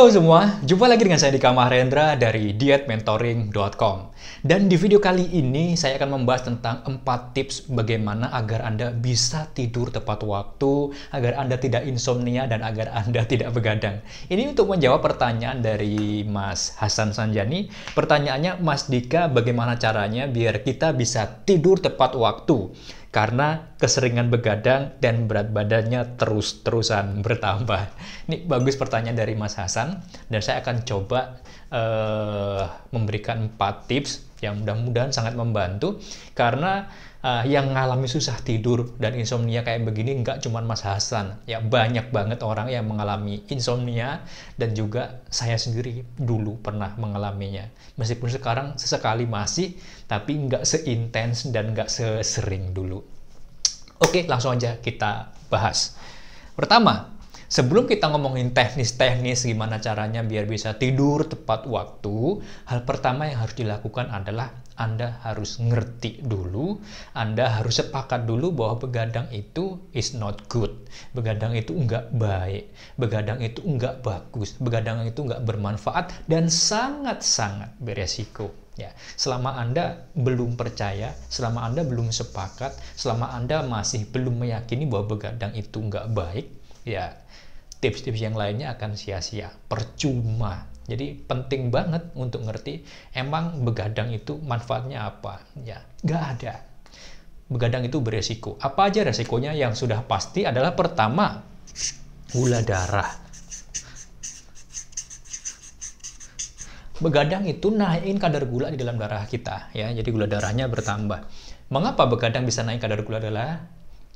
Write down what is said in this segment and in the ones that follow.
Halo semua, jumpa lagi dengan saya kamar Rendra dari dietmentoring.com. Dan di video kali ini saya akan membahas tentang 4 tips bagaimana agar Anda bisa tidur tepat waktu, agar Anda tidak insomnia dan agar Anda tidak begadang. Ini untuk menjawab pertanyaan dari Mas Hasan Sanjani. Pertanyaannya, Mas Dika, bagaimana caranya biar kita bisa tidur tepat waktu? karena keseringan begadang dan berat badannya terus-terusan bertambah. Ini bagus pertanyaan dari Mas Hasan dan saya akan coba uh, memberikan empat tips yang mudah-mudahan sangat membantu karena uh, yang mengalami susah tidur dan insomnia kayak begini nggak cuma Mas Hasan, ya banyak banget orang yang mengalami insomnia dan juga saya sendiri dulu pernah mengalaminya. Meskipun sekarang sesekali masih, tapi nggak seintens dan nggak sesering dulu. Oke, langsung aja kita bahas. Pertama, sebelum kita ngomongin teknis-teknis gimana caranya biar bisa tidur tepat waktu, hal pertama yang harus dilakukan adalah Anda harus ngerti dulu, Anda harus sepakat dulu bahwa begadang itu is not good. Begadang itu enggak baik, begadang itu enggak bagus, begadang itu enggak bermanfaat dan sangat-sangat beresiko. Ya, selama Anda belum percaya, selama Anda belum sepakat, selama Anda masih belum meyakini bahwa begadang itu nggak baik, ya tips-tips yang lainnya akan sia-sia, percuma. Jadi penting banget untuk ngerti emang begadang itu manfaatnya apa. Ya, nggak ada. Begadang itu beresiko. Apa aja resikonya yang sudah pasti adalah pertama, gula darah. Begadang itu naikin kadar gula di dalam darah kita ya. Jadi gula darahnya bertambah. Mengapa begadang bisa naik kadar gula darah?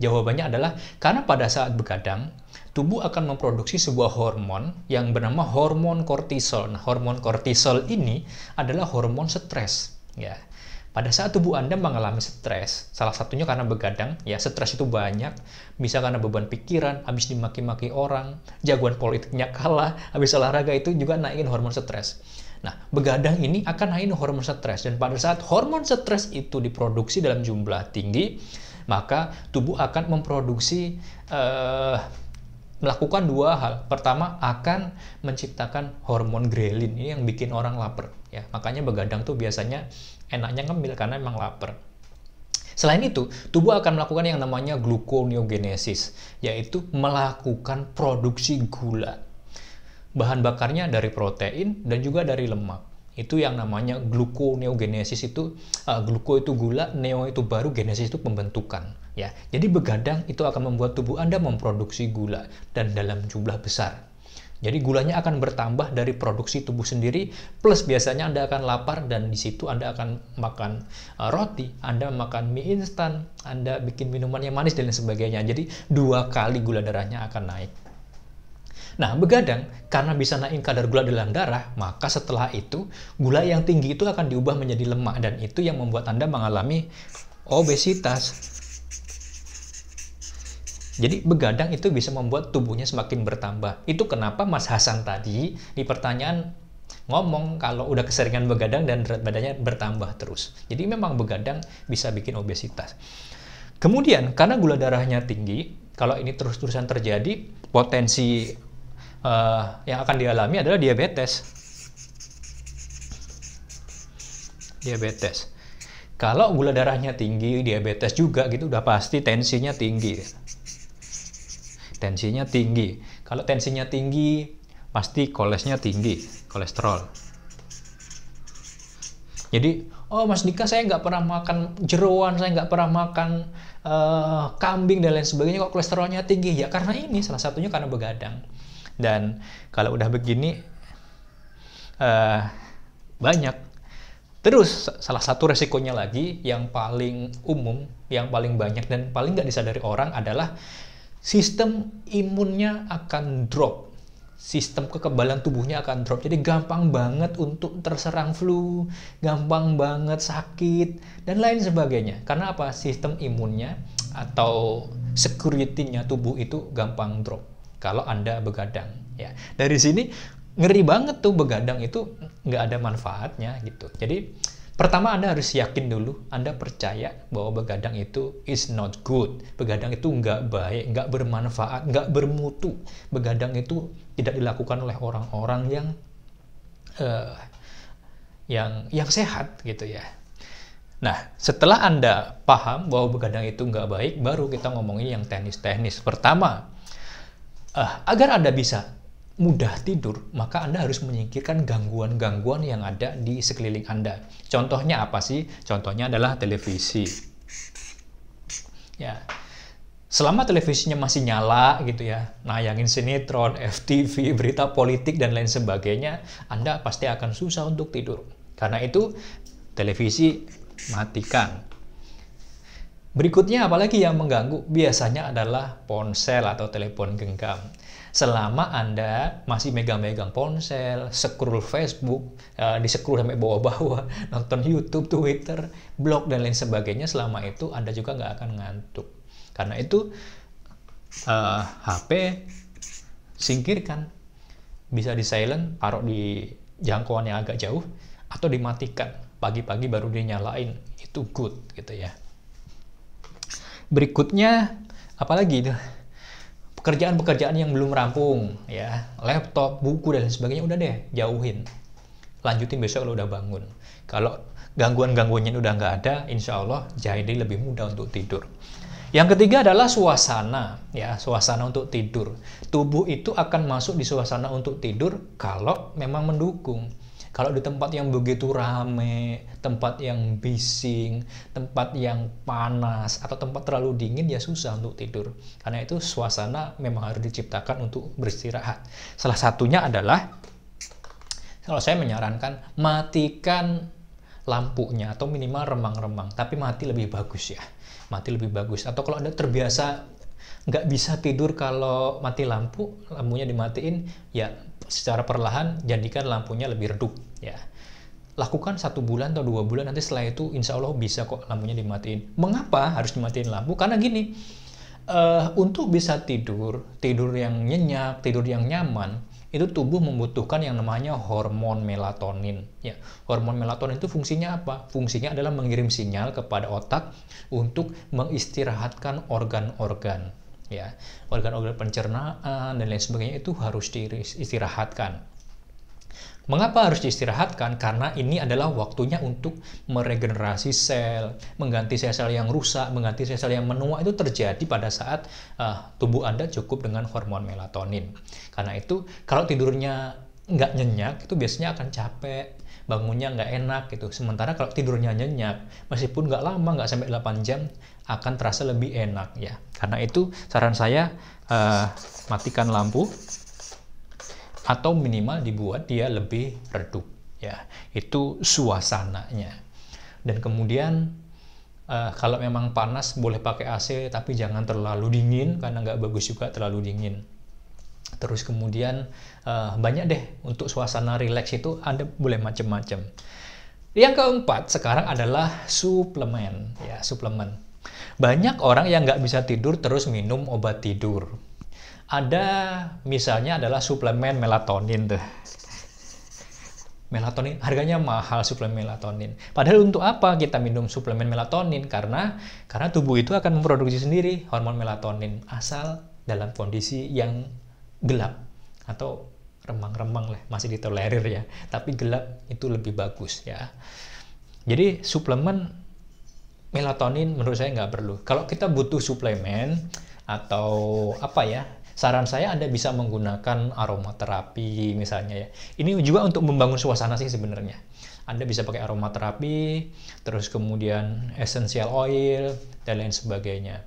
Jawabannya adalah karena pada saat begadang tubuh akan memproduksi sebuah hormon yang bernama hormon kortisol. Nah, hormon kortisol ini adalah hormon stres, ya. Pada saat tubuh Anda mengalami stres, salah satunya karena begadang, ya stres itu banyak, bisa karena beban pikiran, habis dimaki-maki orang, jagoan politiknya kalah, habis olahraga itu juga naikin hormon stres. Nah, begadang ini akan naikin hormon stres, dan pada saat hormon stres itu diproduksi dalam jumlah tinggi, maka tubuh akan memproduksi uh, melakukan dua hal. Pertama, akan menciptakan hormon grelin ini yang bikin orang lapar. Ya, makanya begadang tuh biasanya enaknya ngemil karena emang lapar. Selain itu, tubuh akan melakukan yang namanya gluconeogenesis, yaitu melakukan produksi gula. Bahan bakarnya dari protein dan juga dari lemak itu yang namanya glukoneogenesis itu uh, eh, gluko itu gula, neo itu baru, genesis itu pembentukan ya. Jadi begadang itu akan membuat tubuh Anda memproduksi gula dan dalam jumlah besar. Jadi gulanya akan bertambah dari produksi tubuh sendiri plus biasanya Anda akan lapar dan di situ Anda akan makan uh, roti, Anda makan mie instan, Anda bikin minuman yang manis dan sebagainya. Jadi dua kali gula darahnya akan naik. Nah, begadang karena bisa naik kadar gula dalam darah, maka setelah itu gula yang tinggi itu akan diubah menjadi lemak dan itu yang membuat Anda mengalami obesitas. Jadi begadang itu bisa membuat tubuhnya semakin bertambah. Itu kenapa Mas Hasan tadi di pertanyaan ngomong kalau udah keseringan begadang dan berat badannya bertambah terus. Jadi memang begadang bisa bikin obesitas. Kemudian karena gula darahnya tinggi, kalau ini terus-terusan terjadi, potensi uh, yang akan dialami adalah diabetes. Diabetes. Kalau gula darahnya tinggi, diabetes juga gitu udah pasti tensinya tinggi. Tensinya tinggi. Kalau tensinya tinggi, pasti kolesnya tinggi, kolesterol. Jadi, oh Mas Dika saya nggak pernah makan jeruan, saya nggak pernah makan uh, kambing dan lain sebagainya kok kolesterolnya tinggi ya karena ini salah satunya karena begadang. Dan kalau udah begini, uh, banyak. Terus salah satu resikonya lagi yang paling umum, yang paling banyak dan paling nggak disadari orang adalah sistem imunnya akan drop. Sistem kekebalan tubuhnya akan drop. Jadi gampang banget untuk terserang flu, gampang banget sakit, dan lain sebagainya. Karena apa? Sistem imunnya atau security-nya tubuh itu gampang drop kalau Anda begadang. Ya, dari sini ngeri banget tuh begadang itu nggak ada manfaatnya gitu. Jadi pertama Anda harus yakin dulu, Anda percaya bahwa begadang itu is not good. Begadang itu nggak baik, nggak bermanfaat, nggak bermutu. Begadang itu tidak dilakukan oleh orang-orang yang uh, yang yang sehat gitu ya. Nah, setelah Anda paham bahwa begadang itu nggak baik, baru kita ngomongin yang teknis-teknis. Pertama, Uh, agar Anda bisa mudah tidur, maka Anda harus menyingkirkan gangguan-gangguan yang ada di sekeliling Anda. Contohnya apa sih? Contohnya adalah televisi. Ya. Selama televisinya masih nyala gitu ya, nayangin sinetron, FTV, berita politik dan lain sebagainya, Anda pasti akan susah untuk tidur. Karena itu televisi matikan. Berikutnya apalagi yang mengganggu biasanya adalah ponsel atau telepon genggam. Selama Anda masih megang-megang ponsel, scroll Facebook, uh, eh, di scroll sampai bawah-bawah, nonton YouTube, Twitter, blog dan lain sebagainya, selama itu Anda juga nggak akan ngantuk. Karena itu uh, eh, HP singkirkan, bisa di silent, taruh di jangkauan yang agak jauh, atau dimatikan pagi-pagi baru dinyalain itu good gitu ya Berikutnya apalagi itu pekerjaan-pekerjaan yang belum rampung ya laptop buku dan sebagainya udah deh jauhin lanjutin besok lo udah bangun kalau gangguan-gangguannya udah nggak ada insya Allah jadi lebih mudah untuk tidur yang ketiga adalah suasana ya suasana untuk tidur tubuh itu akan masuk di suasana untuk tidur kalau memang mendukung kalau di tempat yang begitu rame, tempat yang bising, tempat yang panas, atau tempat terlalu dingin, ya susah untuk tidur. Karena itu suasana memang harus diciptakan untuk beristirahat. Salah satunya adalah, kalau saya menyarankan, matikan lampunya atau minimal remang-remang tapi mati lebih bagus ya mati lebih bagus atau kalau anda terbiasa nggak bisa tidur kalau mati lampu, lampunya dimatiin, ya secara perlahan jadikan lampunya lebih redup. Ya, lakukan satu bulan atau dua bulan nanti setelah itu insya Allah bisa kok lampunya dimatiin. Mengapa harus dimatiin lampu? Karena gini, uh, untuk bisa tidur, tidur yang nyenyak, tidur yang nyaman, itu tubuh membutuhkan yang namanya hormon melatonin. Ya, hormon melatonin itu fungsinya apa? Fungsinya adalah mengirim sinyal kepada otak untuk mengistirahatkan organ-organ. Ya, organ-organ pencernaan dan lain sebagainya itu harus diistirahatkan. Mengapa harus diistirahatkan? Karena ini adalah waktunya untuk meregenerasi sel, mengganti sel-sel yang rusak, mengganti sel-sel yang menua itu terjadi pada saat uh, tubuh Anda cukup dengan hormon melatonin. Karena itu, kalau tidurnya nggak nyenyak, itu biasanya akan capek, bangunnya nggak enak gitu. Sementara kalau tidurnya nyenyak, meskipun nggak lama, nggak sampai 8 jam, akan terasa lebih enak ya. Karena itu saran saya uh, matikan lampu, atau minimal dibuat dia lebih redup ya itu suasananya dan kemudian uh, kalau memang panas boleh pakai AC tapi jangan terlalu dingin karena nggak bagus juga terlalu dingin terus kemudian uh, banyak deh untuk suasana relax itu anda boleh macam-macam yang keempat sekarang adalah suplemen ya suplemen banyak orang yang nggak bisa tidur terus minum obat tidur ada misalnya adalah suplemen melatonin tuh. Melatonin harganya mahal suplemen melatonin. Padahal untuk apa kita minum suplemen melatonin? Karena karena tubuh itu akan memproduksi sendiri hormon melatonin asal dalam kondisi yang gelap atau remang-remang lah masih ditolerir ya tapi gelap itu lebih bagus ya jadi suplemen melatonin menurut saya nggak perlu kalau kita butuh suplemen atau apa ya saran saya Anda bisa menggunakan aromaterapi misalnya ya. Ini juga untuk membangun suasana sih sebenarnya. Anda bisa pakai aromaterapi, terus kemudian essential oil dan lain sebagainya.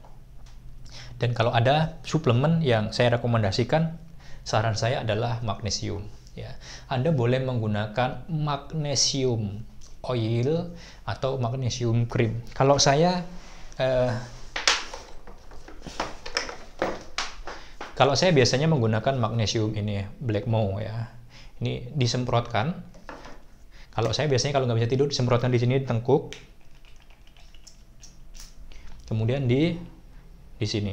Dan kalau ada suplemen yang saya rekomendasikan, saran saya adalah magnesium. Ya, Anda boleh menggunakan magnesium oil atau magnesium cream. Kalau saya eh, Kalau saya biasanya menggunakan magnesium ini, black mo ya. Ini disemprotkan. Kalau saya biasanya kalau nggak bisa tidur disemprotkan di sini tengkuk. Kemudian di di sini.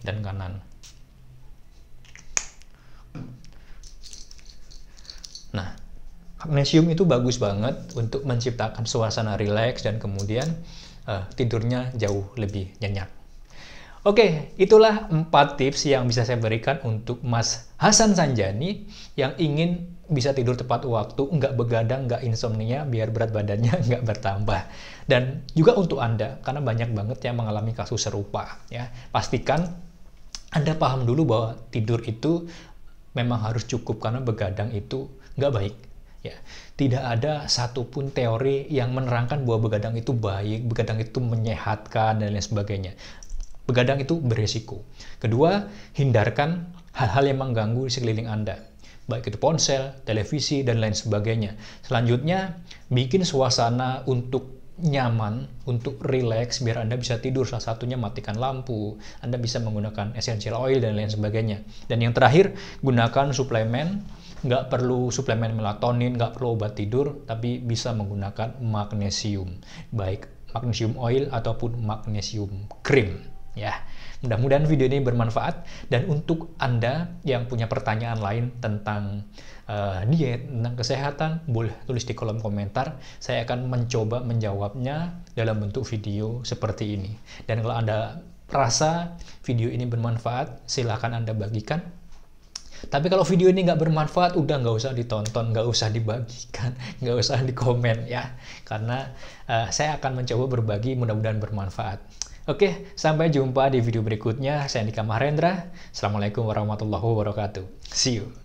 Dan kanan. Nah, magnesium itu bagus banget untuk menciptakan suasana rileks dan kemudian uh, tidurnya jauh lebih nyenyak. Oke, itulah empat tips yang bisa saya berikan untuk Mas Hasan Sanjani yang ingin bisa tidur tepat waktu, nggak begadang, nggak insomnia, biar berat badannya nggak bertambah. Dan juga untuk Anda, karena banyak banget yang mengalami kasus serupa. ya Pastikan Anda paham dulu bahwa tidur itu memang harus cukup, karena begadang itu nggak baik. Ya, tidak ada satupun teori yang menerangkan bahwa begadang itu baik, begadang itu menyehatkan dan lain sebagainya. Begadang itu beresiko. Kedua, hindarkan hal-hal yang mengganggu di sekeliling Anda, baik itu ponsel, televisi, dan lain sebagainya. Selanjutnya, bikin suasana untuk nyaman, untuk rileks, biar Anda bisa tidur. Salah satunya matikan lampu, Anda bisa menggunakan essential oil, dan lain sebagainya. Dan yang terakhir, gunakan suplemen, nggak perlu suplemen melatonin, nggak perlu obat tidur, tapi bisa menggunakan magnesium, baik magnesium oil ataupun magnesium cream. Ya, mudah-mudahan video ini bermanfaat dan untuk Anda yang punya pertanyaan lain tentang uh, diet, tentang kesehatan, boleh tulis di kolom komentar. Saya akan mencoba menjawabnya dalam bentuk video seperti ini. Dan kalau Anda rasa video ini bermanfaat, silahkan Anda bagikan. Tapi kalau video ini nggak bermanfaat, udah nggak usah ditonton, nggak usah dibagikan, nggak usah dikomen ya. Karena uh, saya akan mencoba berbagi, mudah-mudahan bermanfaat. Oke, sampai jumpa di video berikutnya. Saya Andika Mahendra. Assalamualaikum warahmatullahi wabarakatuh. See you.